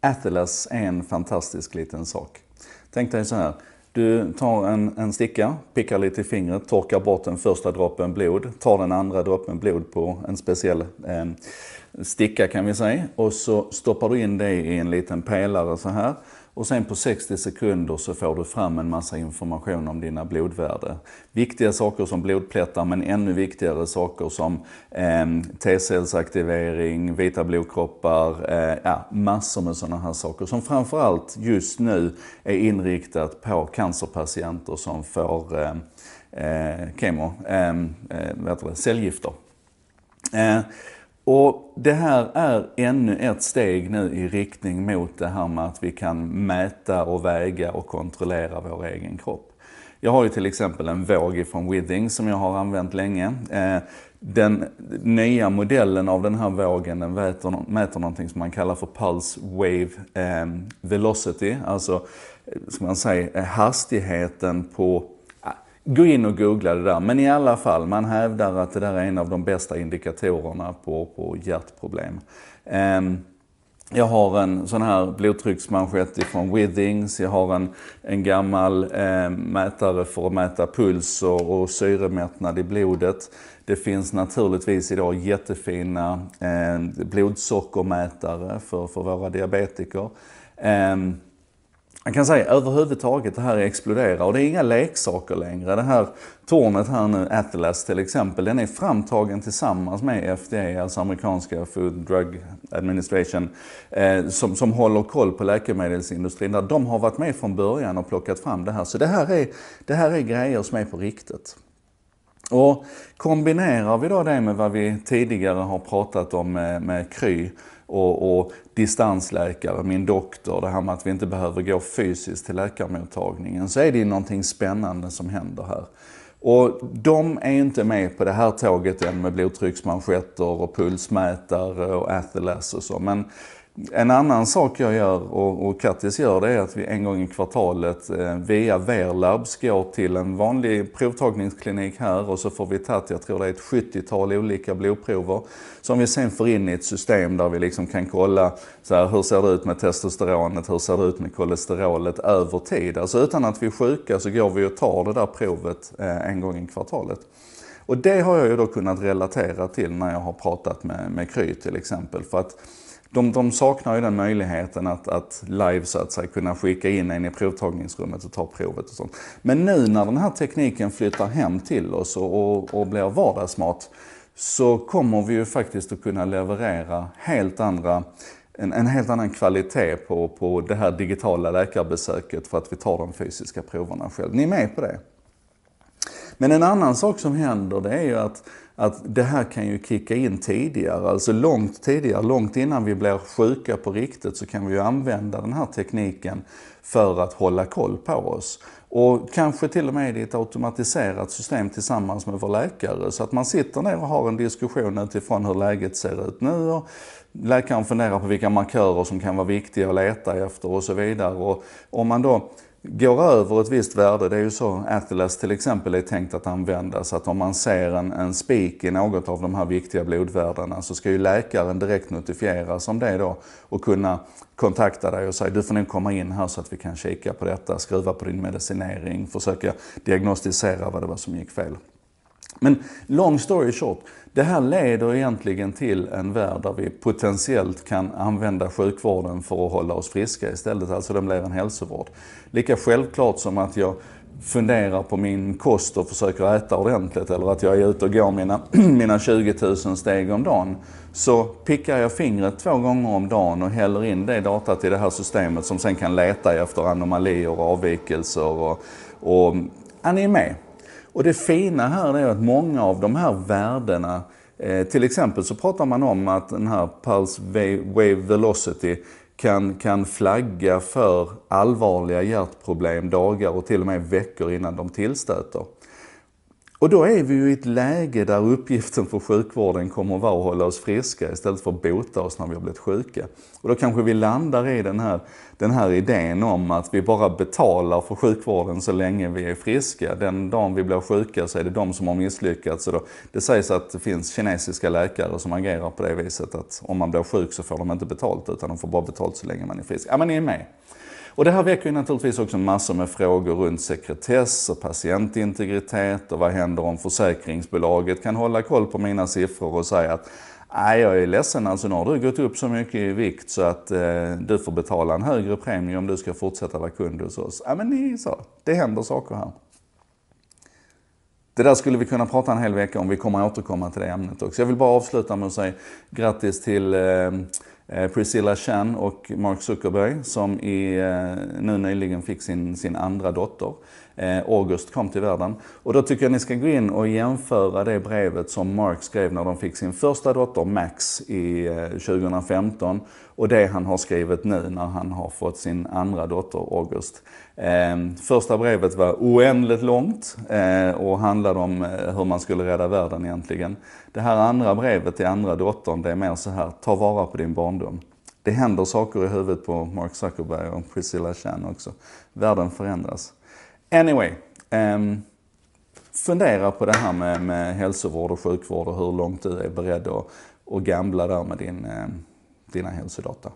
Athelas är en fantastisk liten sak. Tänk dig så här. Du tar en, en sticka, pickar lite i fingret, torkar bort den första droppen blod, tar den andra droppen blod på en speciell eh, sticka kan vi säga och så stoppar du in det i en liten pelare så här och sen på 60 sekunder så får du fram en massa information om dina blodvärde. Viktiga saker som blodplättar men ännu viktigare saker som eh, T-cellsaktivering, vita blodkroppar, eh, ja, massor med sådana här saker som framförallt just nu är inriktat på cancerpatienter som får eh, eh, kemo, ehm, eh, cellgifter. Eh, och det här är ännu ett steg nu i riktning mot det här med att vi kan mäta och väga och kontrollera vår egen kropp. Jag har ju till exempel en våg ifrån Withings som jag har använt länge. Eh, den nya modellen av den här vågen den mäter, mäter någonting som man kallar för Pulse Wave eh, Velocity, alltså eh, ska man säga hastigheten på Gå in och googla det där. Men i alla fall, man hävdar att det där är en av de bästa indikatorerna på, på hjärtproblem. Um, jag har en sån här blodtrycksmanschett ifrån Withings. Jag har en, en gammal eh, mätare för att mäta puls och, och syremättnad i blodet. Det finns naturligtvis idag jättefina eh, blodsockermätare för, för våra diabetiker. Eh, man kan säga överhuvudtaget, det här exploderar och det är inga leksaker längre. Det här tornet här nu, Atlas till exempel, den är framtagen tillsammans med FDA, alltså amerikanska Food Drug Administration, eh, som, som håller koll på läkemedelsindustrin. Där de har varit med från början och plockat fram det här. Så det här är, det här är grejer som är på riktigt. Och kombinerar vi då det med vad vi tidigare har pratat om med, eh, med Kry, och, och distansläkare, min doktor, det här med att vi inte behöver gå fysiskt till läkarmottagningen, så är det ju någonting spännande som händer här. Och de är inte med på det här tåget än med blodtrycksmanschetter och pulsmätare och Athelas och så. Men en annan sak jag gör och, och Kattis gör det är att vi en gång i kvartalet eh, via Verlabs går till en vanlig provtagningsklinik här och så får vi tagit, jag tror det är ett 70-tal olika blodprover som vi sen får in i ett system där vi liksom kan kolla så här, hur ser det ut med testosteronet, hur ser det ut med kolesterolet över tid. Alltså utan att vi är sjuka så går vi och tar det där provet eh, en gång i kvartalet. Och det har jag ju då kunnat relatera till när jag har pratat med, med Kry till exempel. För att de, de saknar ju den möjligheten att, att live så att säga kunna skicka in en i provtagningsrummet och ta provet och sånt. Men nu när den här tekniken flyttar hem till oss och, och, och blir vardagsmat så kommer vi ju faktiskt att kunna leverera helt andra en, en, helt annan kvalitet på, på det här digitala läkarbesöket för att vi tar de fysiska proverna själv. Ni är med på det? Men en annan sak som händer det är ju att att det här kan ju kicka in tidigare, alltså långt tidigare, långt innan vi blir sjuka på riktigt så kan vi ju använda den här tekniken för att hålla koll på oss. Och kanske till och med i ett automatiserat system tillsammans med vår läkare. Så att man sitter ner och har en diskussion utifrån hur läget ser ut nu och läkaren funderar på vilka markörer som kan vara viktiga att leta efter och så vidare. Och om man då går över ett visst värde, det är ju så Atlas till exempel är tänkt att användas, att om man ser en, en spik i något av de här viktiga blodvärdena så ska ju läkaren direkt notifieras om det då och kunna kontakta dig och säga du får nu komma in här så att vi kan kika på detta, skruva på din medicinering, försöka diagnostisera vad det var som gick fel. Men long story short, det här leder egentligen till en värld där vi potentiellt kan använda sjukvården för att hålla oss friska istället, alltså den blir en hälsovård. Lika självklart som att jag funderar på min kost och försöker äta ordentligt eller att jag är ute och går mina, mina 20 000 steg om dagen. Så pickar jag fingret två gånger om dagen och häller in det datat i det här systemet som sen kan leta efter anomalier och avvikelser och, och ja, ni är med. Och det fina här är att många av de här värdena eh, till exempel så pratar man om att den här pulse wave velocity kan, kan flagga för allvarliga hjärtproblem dagar och till och med veckor innan de tillstöter. Och då är vi ju i ett läge där uppgiften för sjukvården kommer att vara att hålla oss friska istället för att bota oss när vi har blivit sjuka. Och då kanske vi landar i den här, den här idén om att vi bara betalar för sjukvården så länge vi är friska. Den dagen vi blir sjuka så är det de som har misslyckats. Då, det sägs att det finns kinesiska läkare som agerar på det viset att om man blir sjuk så får de inte betalt utan de får bara betalt så länge man är frisk. Ja, men ni är med. Och det här väcker ju naturligtvis också massor med frågor runt sekretess och patientintegritet och vad händer om försäkringsbolaget kan hålla koll på mina siffror och säga att Nej, jag är ledsen, alltså nu har du gått upp så mycket i vikt så att eh, du får betala en högre premie om du ska fortsätta vara kund hos oss. Ja, men ni är så. Det händer saker här. Det där skulle vi kunna prata en hel vecka om. Vi kommer återkomma till det ämnet också. Jag vill bara avsluta med att säga grattis till eh, Eh, Priscilla Chan och Mark Zuckerberg som i, eh, nu nyligen fick sin, sin andra dotter. Eh, August kom till världen. Och då tycker jag att ni ska gå in och jämföra det brevet som Mark skrev när de fick sin första dotter Max i 2015 eh, och det han har skrivit nu när han har fått sin andra dotter August. Ehm, första brevet var oändligt långt eh, och handlade om hur man skulle rädda världen egentligen. Det här andra brevet till andra dottern, det är mer så här, ta vara på din barndom. Det händer saker i huvudet på Mark Zuckerberg och Priscilla Chan också. Världen förändras. Anyway. Um, fundera på det här med, med hälsovård och sjukvård och hur långt du är beredd att, att gambla där med din, ehm, dina hälsodata.